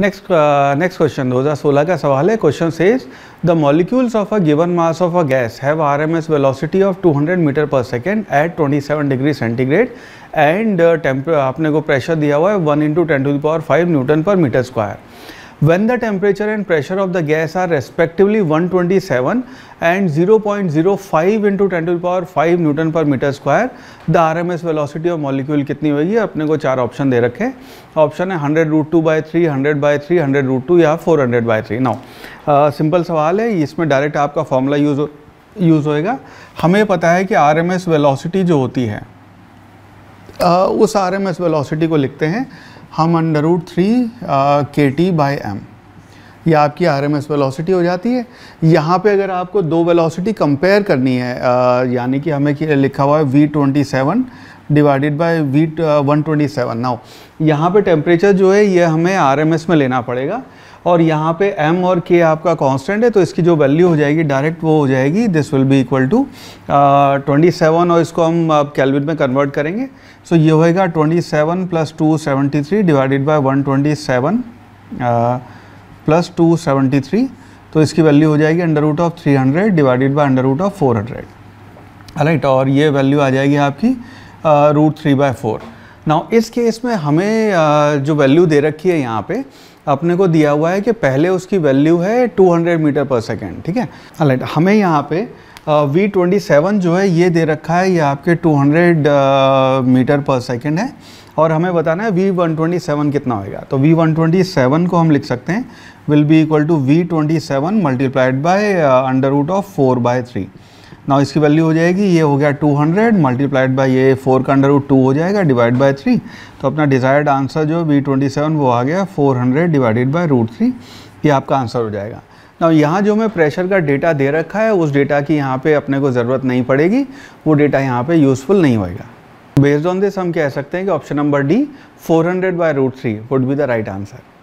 next next question 2016 का सवाल है question says the molecules of a given mass of a gas have RMS velocity of 200 metre per second at 27 degree centigrade and temper आपने को pressure दिया हुआ है 1 into ten to the power five newton per metre square when the temperature and pressure of the gas are respectively 127 and 0.05 into 10 to the power 5 newton per meter square the rms velocity of molecule कितनी होगी अपने को चार option दे रखे option है 100 root two by three hundred by three hundred root two या 400 hundred by three now simple सवाल है इसमें डायरेक्ट आपका फॉर्मूला यूज यूज़ होएगा हमें पता है कि आर एम एस वेलोसिटी जो होती है उस आर एम एस वेलोसिटी को लिखते हैं हम under root three K T by M ये आपकी आर एम एस वेलोसिटी हो जाती है यहाँ पे अगर आपको दो वेलोसिटी कंपेयर करनी है यानी कि हमें लिखा हुआ है V twenty seven divided by V one twenty seven now यहाँ पर टेम्परेचर जो है ये हमें आर एम एस में लेना पड़ेगा और यहाँ पे m और k आपका कांस्टेंट है तो इसकी जो वैल्यू हो जाएगी डायरेक्ट वो हो जाएगी this will be equal to twenty seven और इसको हम आप कैलविन में कन्वर्ट करेंगे सो so, ये होएगा twenty seven plus two seventy three divided by one twenty seven plus two seventy three तो इसकी वैल्यू हो जाएगी under root of three hundred divided by under root of four hundred right और ये value आ जाएगी आपकी root three by four now इस केस में हमें uh, जो वैल्यू दे रखी है यहाँ पे अपने को दिया हुआ है कि पहले उसकी वैल्यू है 200 मीटर पर सेकेंड ठीक है अलाइट हमें यहाँ पे वी ट्वेंटी सेवन जो है ये दे रखा है ये आपके 200 मीटर पर सेकेंड है और हमें बताना है वी वन ट्वेंटी सेवन कितना होएगा तो वी वन ट्वेंटी सेवन को हम लिख सकते हैं will be equal to V twenty seven multiplied by under root of four by three now इसकी वैल्यू हो जाएगी ये हो गया 200 हंड्रेड मल्टीप्लाइड बाई ये फोर का अंडर टू हो जाएगा डिवाइड बाई थ्री तो अपना डिज़ायर्ड आंसर जो बी ट्वेंटी सेवन वो आ गया four hundred divided by root three ये आपका आंसर हो जाएगा ना यहाँ जो मैं प्रेशर का डेटा दे रखा है उस डेटा की यहाँ पे अपने को ज़रूरत नहीं पड़ेगी वो डेटा यहाँ पे यूज़फुल नहीं होएगा बेस्ड ऑन दिस हम कह सकते हैं कि option number D four hundred by root three would be the right answer